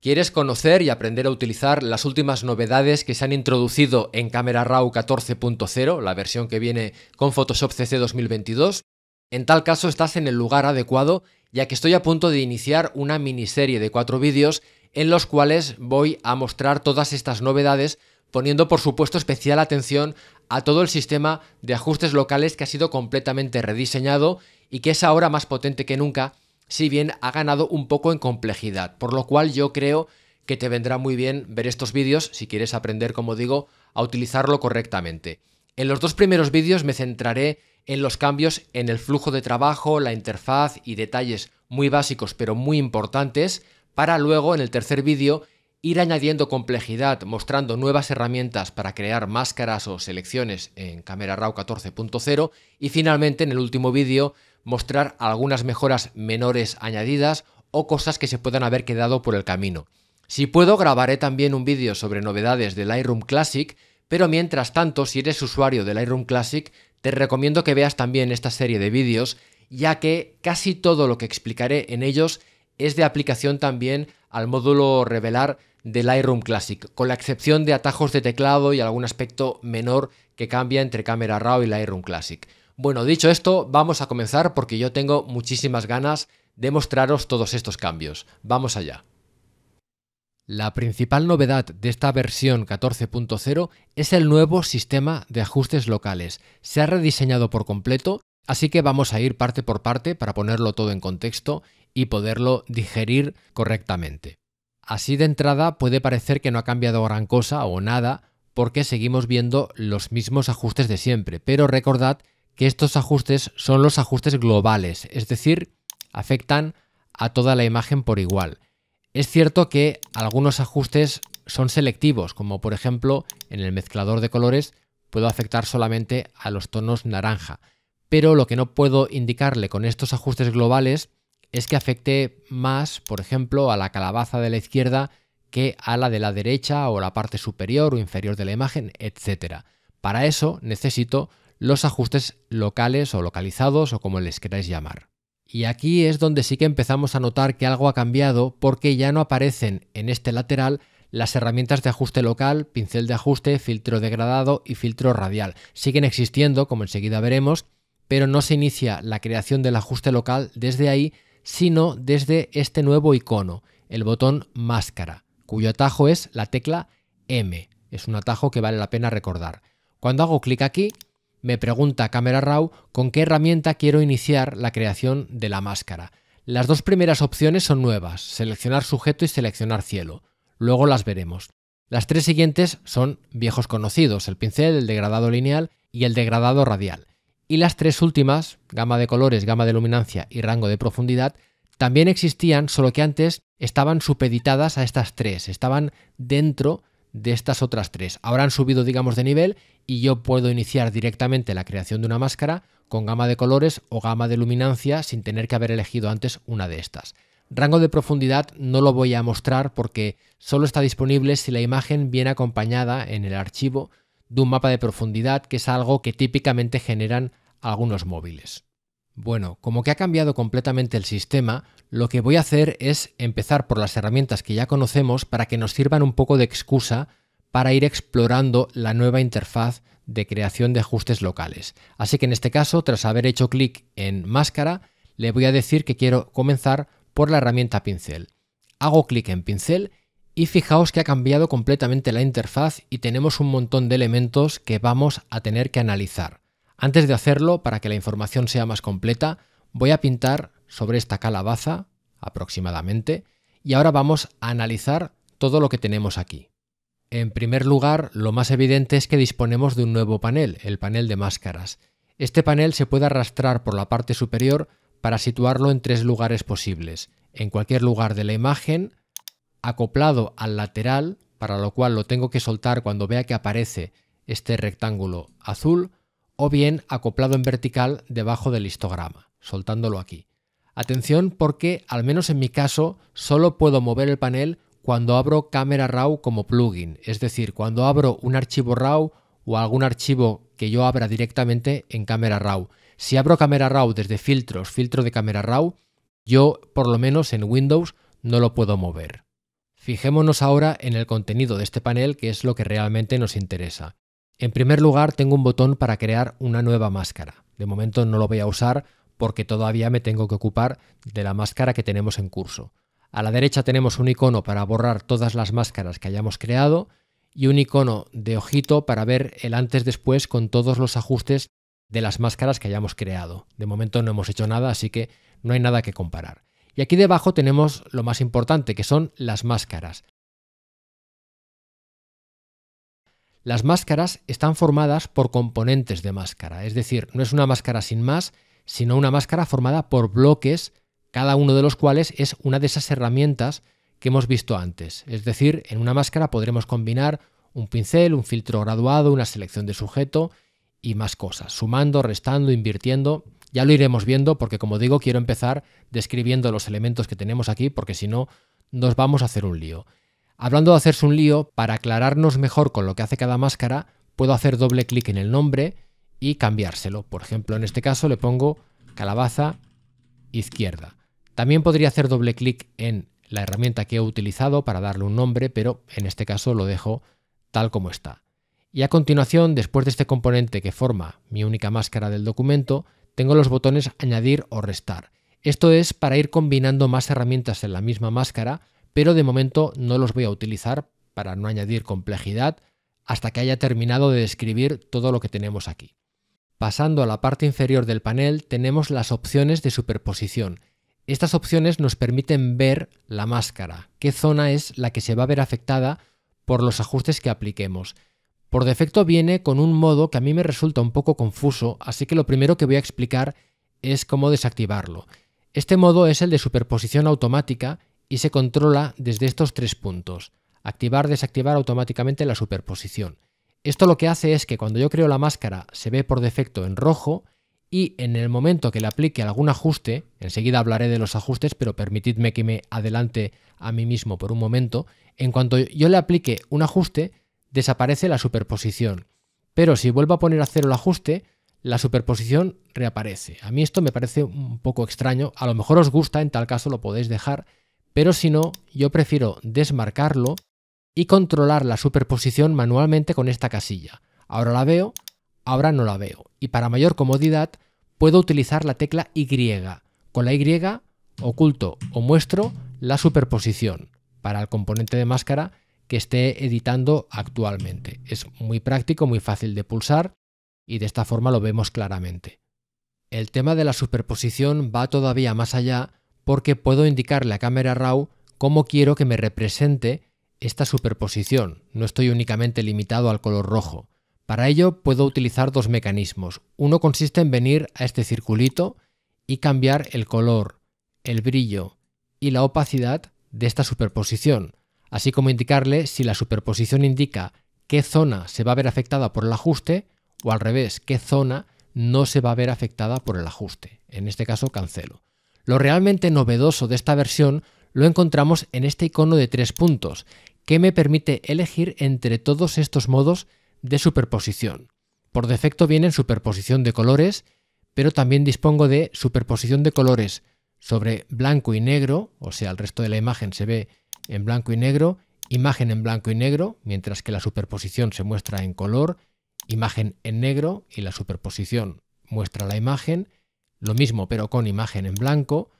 ¿Quieres conocer y aprender a utilizar las últimas novedades que se han introducido en Camera Raw 14.0, la versión que viene con Photoshop CC 2022? En tal caso estás en el lugar adecuado, ya que estoy a punto de iniciar una miniserie de cuatro vídeos en los cuales voy a mostrar todas estas novedades, poniendo por supuesto especial atención a todo el sistema de ajustes locales que ha sido completamente rediseñado y que es ahora más potente que nunca si bien ha ganado un poco en complejidad, por lo cual yo creo que te vendrá muy bien ver estos vídeos si quieres aprender, como digo, a utilizarlo correctamente. En los dos primeros vídeos me centraré en los cambios en el flujo de trabajo, la interfaz y detalles muy básicos pero muy importantes, para luego en el tercer vídeo ir añadiendo complejidad mostrando nuevas herramientas para crear máscaras o selecciones en Camera Raw 14.0 y finalmente en el último vídeo mostrar algunas mejoras menores añadidas o cosas que se puedan haber quedado por el camino. Si puedo, grabaré también un vídeo sobre novedades del Lightroom Classic, pero mientras tanto, si eres usuario del Lightroom Classic, te recomiendo que veas también esta serie de vídeos, ya que casi todo lo que explicaré en ellos es de aplicación también al módulo revelar del Lightroom Classic, con la excepción de atajos de teclado y algún aspecto menor que cambia entre cámara Raw y Lightroom Classic. Bueno, dicho esto, vamos a comenzar porque yo tengo muchísimas ganas de mostraros todos estos cambios. Vamos allá. La principal novedad de esta versión 14.0 es el nuevo sistema de ajustes locales. Se ha rediseñado por completo, así que vamos a ir parte por parte para ponerlo todo en contexto y poderlo digerir correctamente. Así de entrada puede parecer que no ha cambiado gran cosa o nada porque seguimos viendo los mismos ajustes de siempre, pero recordad que estos ajustes son los ajustes globales, es decir, afectan a toda la imagen por igual. Es cierto que algunos ajustes son selectivos, como por ejemplo en el mezclador de colores puedo afectar solamente a los tonos naranja, pero lo que no puedo indicarle con estos ajustes globales es que afecte más, por ejemplo, a la calabaza de la izquierda que a la de la derecha o la parte superior o inferior de la imagen, etc. Para eso necesito los ajustes locales o localizados o como les queráis llamar. Y aquí es donde sí que empezamos a notar que algo ha cambiado porque ya no aparecen en este lateral las herramientas de ajuste local, pincel de ajuste, filtro degradado y filtro radial. Siguen existiendo, como enseguida veremos, pero no se inicia la creación del ajuste local desde ahí, sino desde este nuevo icono, el botón máscara, cuyo atajo es la tecla M. Es un atajo que vale la pena recordar. Cuando hago clic aquí, me pregunta Camera Raw con qué herramienta quiero iniciar la creación de la máscara. Las dos primeras opciones son nuevas, seleccionar sujeto y seleccionar cielo. Luego las veremos. Las tres siguientes son viejos conocidos, el pincel, el degradado lineal y el degradado radial. Y las tres últimas, gama de colores, gama de luminancia y rango de profundidad, también existían, solo que antes estaban supeditadas a estas tres, estaban dentro de estas otras tres. Ahora han subido, digamos, de nivel y yo puedo iniciar directamente la creación de una máscara con gama de colores o gama de luminancia sin tener que haber elegido antes una de estas. Rango de profundidad no lo voy a mostrar porque solo está disponible si la imagen viene acompañada en el archivo de un mapa de profundidad, que es algo que típicamente generan algunos móviles. Bueno, como que ha cambiado completamente el sistema, lo que voy a hacer es empezar por las herramientas que ya conocemos para que nos sirvan un poco de excusa para ir explorando la nueva interfaz de creación de ajustes locales. Así que en este caso, tras haber hecho clic en máscara, le voy a decir que quiero comenzar por la herramienta pincel. Hago clic en pincel y fijaos que ha cambiado completamente la interfaz y tenemos un montón de elementos que vamos a tener que analizar. Antes de hacerlo, para que la información sea más completa, voy a pintar sobre esta calabaza aproximadamente y ahora vamos a analizar todo lo que tenemos aquí. En primer lugar, lo más evidente es que disponemos de un nuevo panel, el panel de máscaras. Este panel se puede arrastrar por la parte superior para situarlo en tres lugares posibles. En cualquier lugar de la imagen, acoplado al lateral, para lo cual lo tengo que soltar cuando vea que aparece este rectángulo azul, o bien acoplado en vertical debajo del histograma, soltándolo aquí. Atención porque, al menos en mi caso, solo puedo mover el panel cuando abro Camera Raw como plugin, es decir, cuando abro un archivo RAW o algún archivo que yo abra directamente en Camera Raw. Si abro Camera Raw desde filtros, filtro de Camera Raw, yo por lo menos en Windows no lo puedo mover. Fijémonos ahora en el contenido de este panel, que es lo que realmente nos interesa. En primer lugar, tengo un botón para crear una nueva máscara. De momento no lo voy a usar porque todavía me tengo que ocupar de la máscara que tenemos en curso. A la derecha tenemos un icono para borrar todas las máscaras que hayamos creado y un icono de ojito para ver el antes después con todos los ajustes de las máscaras que hayamos creado. De momento no hemos hecho nada, así que no hay nada que comparar. Y aquí debajo tenemos lo más importante, que son las máscaras. Las máscaras están formadas por componentes de máscara, es decir, no es una máscara sin más, sino una máscara formada por bloques cada uno de los cuales es una de esas herramientas que hemos visto antes. Es decir, en una máscara podremos combinar un pincel, un filtro graduado, una selección de sujeto y más cosas, sumando, restando, invirtiendo. Ya lo iremos viendo porque como digo quiero empezar describiendo los elementos que tenemos aquí porque si no nos vamos a hacer un lío. Hablando de hacerse un lío, para aclararnos mejor con lo que hace cada máscara, puedo hacer doble clic en el nombre y cambiárselo. Por ejemplo, en este caso le pongo calabaza izquierda. También podría hacer doble clic en la herramienta que he utilizado para darle un nombre, pero en este caso lo dejo tal como está. Y a continuación, después de este componente que forma mi única máscara del documento, tengo los botones añadir o restar. Esto es para ir combinando más herramientas en la misma máscara, pero de momento no los voy a utilizar para no añadir complejidad hasta que haya terminado de describir todo lo que tenemos aquí. Pasando a la parte inferior del panel tenemos las opciones de superposición, estas opciones nos permiten ver la máscara, qué zona es la que se va a ver afectada por los ajustes que apliquemos. Por defecto viene con un modo que a mí me resulta un poco confuso, así que lo primero que voy a explicar es cómo desactivarlo. Este modo es el de superposición automática y se controla desde estos tres puntos. Activar, desactivar automáticamente la superposición. Esto lo que hace es que cuando yo creo la máscara se ve por defecto en rojo y en el momento que le aplique algún ajuste, enseguida hablaré de los ajustes, pero permitidme que me adelante a mí mismo por un momento, en cuanto yo le aplique un ajuste, desaparece la superposición. Pero si vuelvo a poner a cero el ajuste, la superposición reaparece. A mí esto me parece un poco extraño, a lo mejor os gusta, en tal caso lo podéis dejar, pero si no, yo prefiero desmarcarlo y controlar la superposición manualmente con esta casilla. Ahora la veo, ahora no la veo y para mayor comodidad puedo utilizar la tecla Y. Con la Y oculto o muestro la superposición para el componente de máscara que esté editando actualmente. Es muy práctico, muy fácil de pulsar y de esta forma lo vemos claramente. El tema de la superposición va todavía más allá porque puedo indicarle a cámara Raw cómo quiero que me represente esta superposición. No estoy únicamente limitado al color rojo, para ello puedo utilizar dos mecanismos. Uno consiste en venir a este circulito y cambiar el color, el brillo y la opacidad de esta superposición, así como indicarle si la superposición indica qué zona se va a ver afectada por el ajuste o al revés, qué zona no se va a ver afectada por el ajuste. En este caso cancelo. Lo realmente novedoso de esta versión lo encontramos en este icono de tres puntos, que me permite elegir entre todos estos modos de superposición. Por defecto viene en superposición de colores, pero también dispongo de superposición de colores sobre blanco y negro, o sea, el resto de la imagen se ve en blanco y negro, imagen en blanco y negro, mientras que la superposición se muestra en color, imagen en negro y la superposición muestra la imagen, lo mismo pero con imagen en blanco,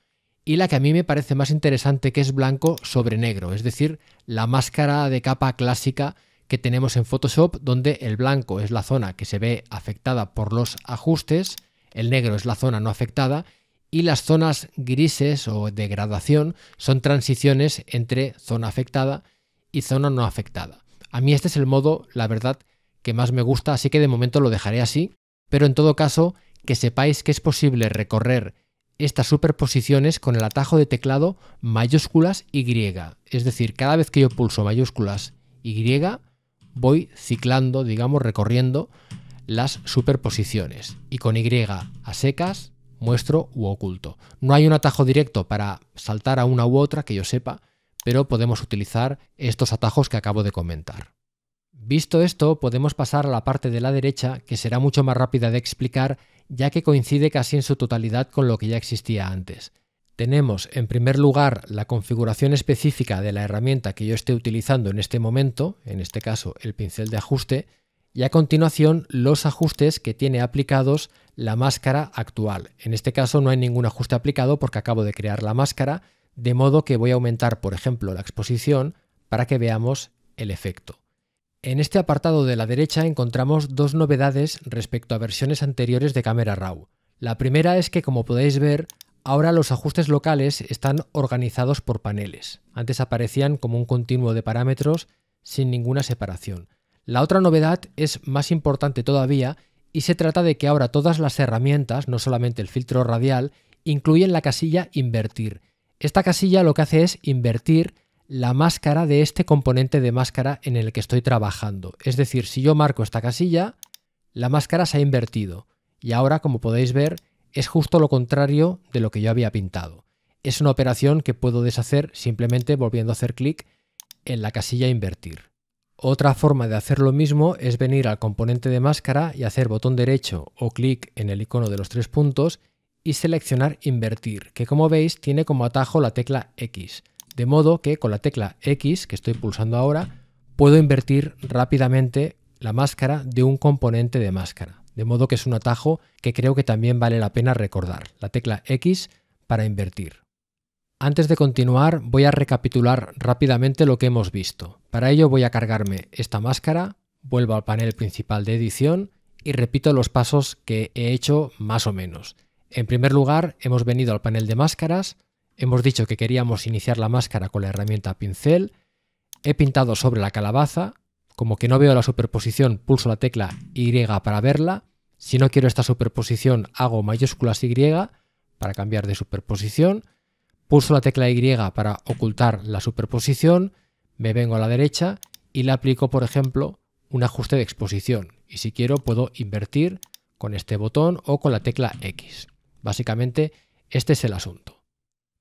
y la que a mí me parece más interesante que es blanco sobre negro, es decir, la máscara de capa clásica que tenemos en Photoshop, donde el blanco es la zona que se ve afectada por los ajustes, el negro es la zona no afectada y las zonas grises o degradación son transiciones entre zona afectada y zona no afectada. A mí este es el modo, la verdad, que más me gusta, así que de momento lo dejaré así, pero en todo caso, que sepáis que es posible recorrer estas superposiciones con el atajo de teclado mayúsculas Y. Es decir, cada vez que yo pulso mayúsculas Y, voy ciclando, digamos, recorriendo las superposiciones. Y con Y a secas muestro u oculto. No hay un atajo directo para saltar a una u otra que yo sepa, pero podemos utilizar estos atajos que acabo de comentar. Visto esto, podemos pasar a la parte de la derecha, que será mucho más rápida de explicar, ya que coincide casi en su totalidad con lo que ya existía antes tenemos en primer lugar la configuración específica de la herramienta que yo esté utilizando en este momento, en este caso el pincel de ajuste, y a continuación los ajustes que tiene aplicados la máscara actual. En este caso no hay ningún ajuste aplicado porque acabo de crear la máscara, de modo que voy a aumentar, por ejemplo, la exposición para que veamos el efecto. En este apartado de la derecha encontramos dos novedades respecto a versiones anteriores de Camera Raw. La primera es que, como podéis ver, Ahora los ajustes locales están organizados por paneles. Antes aparecían como un continuo de parámetros sin ninguna separación. La otra novedad es más importante todavía y se trata de que ahora todas las herramientas, no solamente el filtro radial, incluyen la casilla invertir. Esta casilla lo que hace es invertir la máscara de este componente de máscara en el que estoy trabajando. Es decir, si yo marco esta casilla, la máscara se ha invertido. Y ahora, como podéis ver, es justo lo contrario de lo que yo había pintado. Es una operación que puedo deshacer simplemente volviendo a hacer clic en la casilla invertir. Otra forma de hacer lo mismo es venir al componente de máscara y hacer botón derecho o clic en el icono de los tres puntos y seleccionar invertir, que como veis tiene como atajo la tecla X, de modo que con la tecla X que estoy pulsando ahora puedo invertir rápidamente la máscara de un componente de máscara. De modo que es un atajo que creo que también vale la pena recordar, la tecla X para invertir. Antes de continuar voy a recapitular rápidamente lo que hemos visto. Para ello voy a cargarme esta máscara, vuelvo al panel principal de edición y repito los pasos que he hecho más o menos. En primer lugar, hemos venido al panel de máscaras, hemos dicho que queríamos iniciar la máscara con la herramienta pincel, he pintado sobre la calabaza, como que no veo la superposición pulso la tecla Y para verla, si no quiero esta superposición, hago mayúsculas Y para cambiar de superposición, pulso la tecla Y para ocultar la superposición, me vengo a la derecha y le aplico, por ejemplo, un ajuste de exposición. Y si quiero, puedo invertir con este botón o con la tecla X. Básicamente, este es el asunto.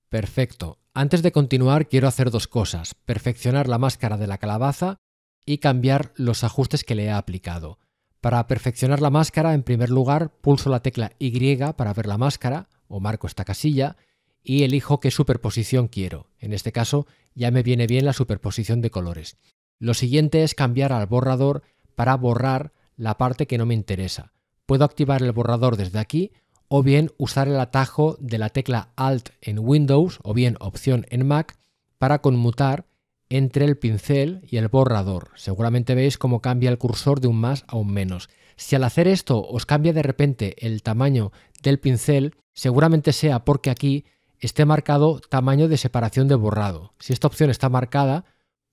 Perfecto. Antes de continuar, quiero hacer dos cosas. Perfeccionar la máscara de la calabaza y cambiar los ajustes que le he aplicado. Para perfeccionar la máscara, en primer lugar, pulso la tecla Y para ver la máscara, o marco esta casilla, y elijo qué superposición quiero. En este caso, ya me viene bien la superposición de colores. Lo siguiente es cambiar al borrador para borrar la parte que no me interesa. Puedo activar el borrador desde aquí o bien usar el atajo de la tecla Alt en Windows o bien Opción en Mac para conmutar entre el pincel y el borrador. Seguramente veis cómo cambia el cursor de un más a un menos. Si al hacer esto os cambia de repente el tamaño del pincel, seguramente sea porque aquí esté marcado tamaño de separación de borrado. Si esta opción está marcada,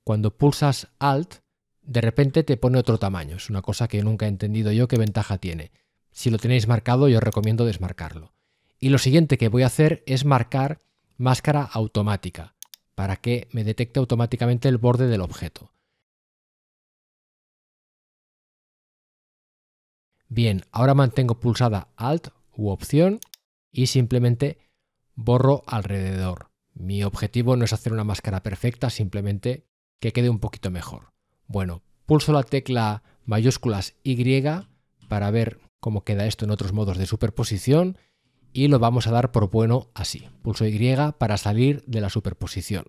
cuando pulsas Alt, de repente te pone otro tamaño. Es una cosa que nunca he entendido yo qué ventaja tiene. Si lo tenéis marcado, yo os recomiendo desmarcarlo. Y lo siguiente que voy a hacer es marcar máscara automática para que me detecte automáticamente el borde del objeto. Bien, ahora mantengo pulsada Alt u Opción y simplemente borro alrededor. Mi objetivo no es hacer una máscara perfecta, simplemente que quede un poquito mejor. Bueno, pulso la tecla mayúsculas Y para ver cómo queda esto en otros modos de superposición y lo vamos a dar por bueno así. Pulso Y para salir de la superposición.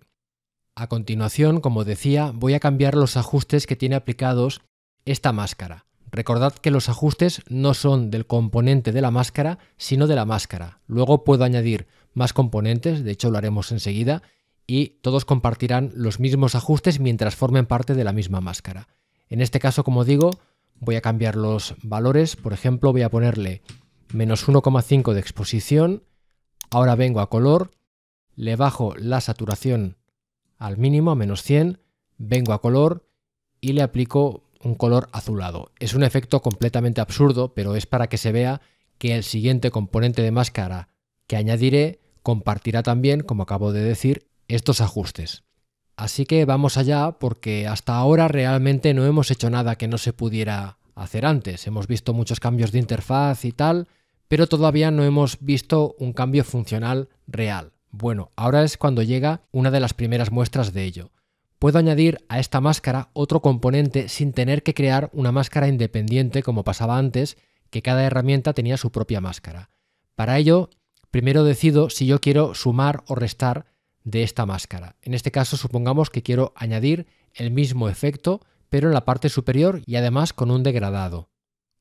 A continuación, como decía, voy a cambiar los ajustes que tiene aplicados esta máscara. Recordad que los ajustes no son del componente de la máscara, sino de la máscara. Luego puedo añadir más componentes, de hecho lo haremos enseguida, y todos compartirán los mismos ajustes mientras formen parte de la misma máscara. En este caso, como digo, voy a cambiar los valores, por ejemplo, voy a ponerle menos 1,5 de exposición, ahora vengo a color, le bajo la saturación al mínimo, a menos 100, vengo a color y le aplico un color azulado. Es un efecto completamente absurdo, pero es para que se vea que el siguiente componente de máscara que añadiré compartirá también, como acabo de decir, estos ajustes. Así que vamos allá porque hasta ahora realmente no hemos hecho nada que no se pudiera hacer antes. Hemos visto muchos cambios de interfaz y tal, pero todavía no hemos visto un cambio funcional real. Bueno, ahora es cuando llega una de las primeras muestras de ello. Puedo añadir a esta máscara otro componente sin tener que crear una máscara independiente como pasaba antes, que cada herramienta tenía su propia máscara. Para ello, primero decido si yo quiero sumar o restar de esta máscara. En este caso, supongamos que quiero añadir el mismo efecto, pero en la parte superior y además con un degradado.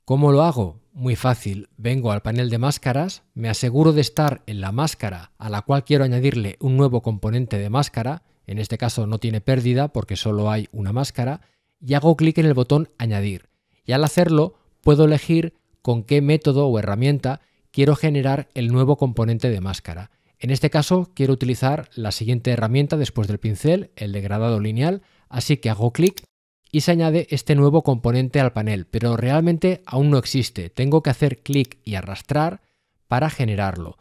¿Cómo lo hago? Muy fácil, vengo al panel de máscaras, me aseguro de estar en la máscara a la cual quiero añadirle un nuevo componente de máscara, en este caso no tiene pérdida porque solo hay una máscara, y hago clic en el botón añadir. Y al hacerlo puedo elegir con qué método o herramienta quiero generar el nuevo componente de máscara. En este caso quiero utilizar la siguiente herramienta después del pincel, el degradado lineal, así que hago clic y se añade este nuevo componente al panel, pero realmente aún no existe. Tengo que hacer clic y arrastrar para generarlo.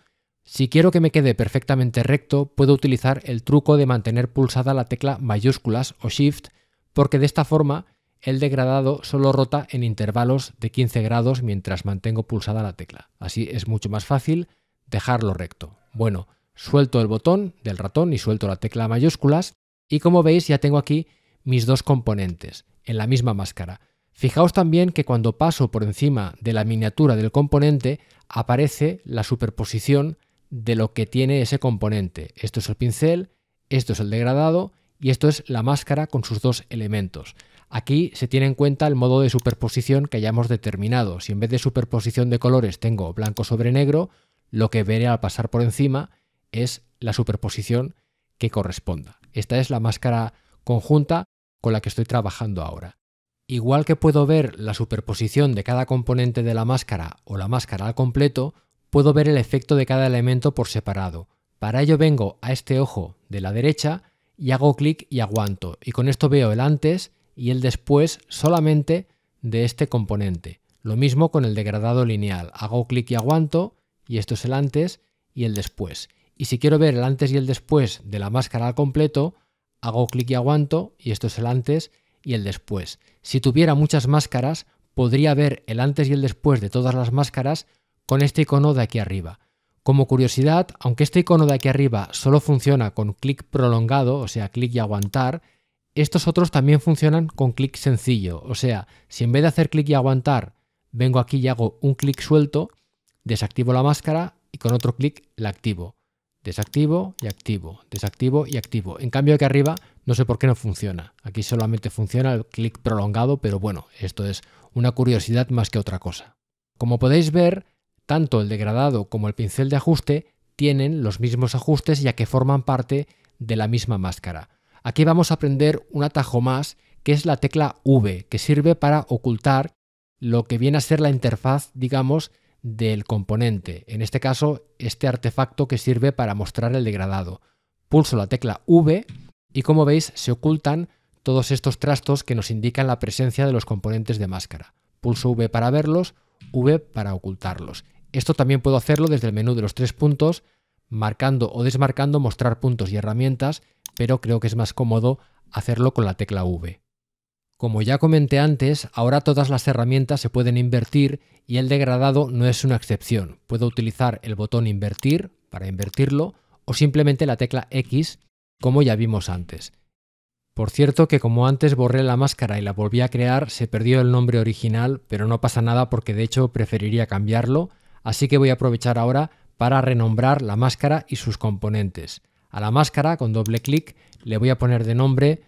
Si quiero que me quede perfectamente recto, puedo utilizar el truco de mantener pulsada la tecla mayúsculas o shift, porque de esta forma el degradado solo rota en intervalos de 15 grados mientras mantengo pulsada la tecla. Así es mucho más fácil dejarlo recto. Bueno, suelto el botón del ratón y suelto la tecla mayúsculas y como veis ya tengo aquí mis dos componentes en la misma máscara. Fijaos también que cuando paso por encima de la miniatura del componente aparece la superposición de lo que tiene ese componente. Esto es el pincel, esto es el degradado y esto es la máscara con sus dos elementos. Aquí se tiene en cuenta el modo de superposición que hayamos determinado. Si en vez de superposición de colores tengo blanco sobre negro, lo que veré al pasar por encima es la superposición que corresponda. Esta es la máscara conjunta con la que estoy trabajando ahora. Igual que puedo ver la superposición de cada componente de la máscara o la máscara al completo, puedo ver el efecto de cada elemento por separado. Para ello vengo a este ojo de la derecha y hago clic y aguanto. Y con esto veo el antes y el después solamente de este componente. Lo mismo con el degradado lineal. Hago clic y aguanto y esto es el antes y el después. Y si quiero ver el antes y el después de la máscara al completo, hago clic y aguanto, y esto es el antes y el después. Si tuviera muchas máscaras, podría ver el antes y el después de todas las máscaras con este icono de aquí arriba. Como curiosidad, aunque este icono de aquí arriba solo funciona con clic prolongado, o sea, clic y aguantar, estos otros también funcionan con clic sencillo, o sea, si en vez de hacer clic y aguantar, vengo aquí y hago un clic suelto, desactivo la máscara y con otro clic la activo. Desactivo y activo, desactivo y activo. En cambio aquí arriba no sé por qué no funciona. Aquí solamente funciona el clic prolongado, pero bueno, esto es una curiosidad más que otra cosa. Como podéis ver, tanto el degradado como el pincel de ajuste tienen los mismos ajustes ya que forman parte de la misma máscara. Aquí vamos a aprender un atajo más que es la tecla V, que sirve para ocultar lo que viene a ser la interfaz, digamos, del componente, en este caso este artefacto que sirve para mostrar el degradado. Pulso la tecla V y como veis se ocultan todos estos trastos que nos indican la presencia de los componentes de máscara. Pulso V para verlos, V para ocultarlos. Esto también puedo hacerlo desde el menú de los tres puntos, marcando o desmarcando mostrar puntos y herramientas, pero creo que es más cómodo hacerlo con la tecla V. Como ya comenté antes, ahora todas las herramientas se pueden invertir y el degradado no es una excepción. Puedo utilizar el botón invertir para invertirlo o simplemente la tecla X como ya vimos antes. Por cierto que como antes borré la máscara y la volví a crear, se perdió el nombre original, pero no pasa nada porque de hecho preferiría cambiarlo, así que voy a aprovechar ahora para renombrar la máscara y sus componentes. A la máscara, con doble clic, le voy a poner de nombre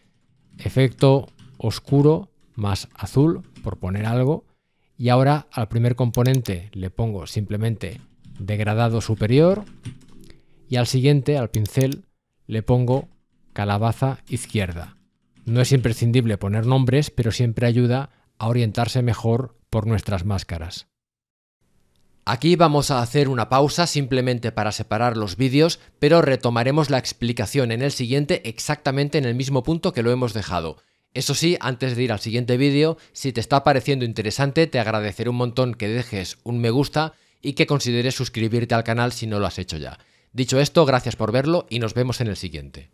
efecto oscuro más azul, por poner algo, y ahora al primer componente le pongo simplemente degradado superior y al siguiente, al pincel, le pongo calabaza izquierda. No es imprescindible poner nombres, pero siempre ayuda a orientarse mejor por nuestras máscaras. Aquí vamos a hacer una pausa simplemente para separar los vídeos, pero retomaremos la explicación en el siguiente exactamente en el mismo punto que lo hemos dejado. Eso sí, antes de ir al siguiente vídeo, si te está pareciendo interesante, te agradeceré un montón que dejes un me gusta y que consideres suscribirte al canal si no lo has hecho ya. Dicho esto, gracias por verlo y nos vemos en el siguiente.